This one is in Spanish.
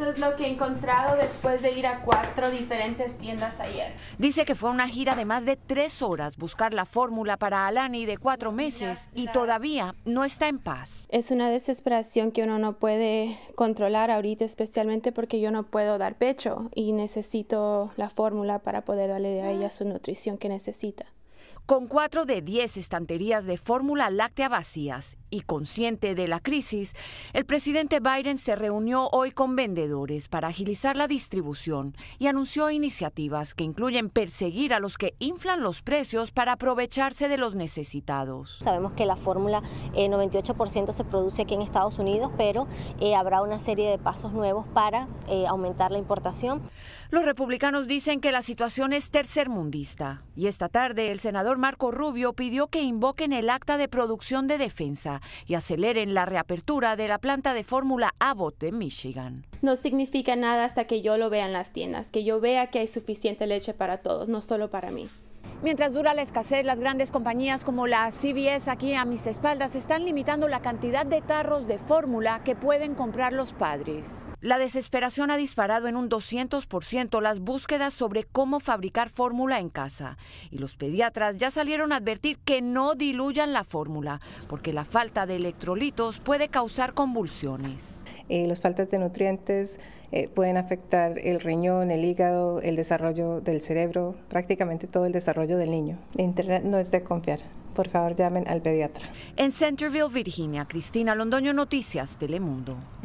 Esto es lo que he encontrado después de ir a cuatro diferentes tiendas ayer. Dice que fue una gira de más de tres horas buscar la fórmula para Alani de cuatro meses y todavía no está en paz. Es una desesperación que uno no puede controlar ahorita, especialmente porque yo no puedo dar pecho y necesito la fórmula para poder darle a ella su nutrición que necesita. Con cuatro de diez estanterías de fórmula láctea vacías y consciente de la crisis, el presidente Biden se reunió hoy con vendedores para agilizar la distribución y anunció iniciativas que incluyen perseguir a los que inflan los precios para aprovecharse de los necesitados. Sabemos que la fórmula 98% eh, se produce aquí en Estados Unidos, pero eh, habrá una serie de pasos nuevos para eh, aumentar la importación. Los republicanos dicen que la situación es tercermundista y esta tarde el senador Marco Rubio pidió que invoquen el acta de producción de defensa y aceleren la reapertura de la planta de fórmula Abbott de Michigan. No significa nada hasta que yo lo vea en las tiendas, que yo vea que hay suficiente leche para todos, no solo para mí. Mientras dura la escasez, las grandes compañías como la CBS aquí a mis espaldas están limitando la cantidad de tarros de fórmula que pueden comprar los padres. La desesperación ha disparado en un 200% las búsquedas sobre cómo fabricar fórmula en casa. Y los pediatras ya salieron a advertir que no diluyan la fórmula, porque la falta de electrolitos puede causar convulsiones. Eh, las faltas de nutrientes eh, pueden afectar el riñón, el hígado, el desarrollo del cerebro, prácticamente todo el desarrollo del niño. Internet no es de confiar. Por favor, llamen al pediatra. En Centerville, Virginia, Cristina Londoño, Noticias Telemundo.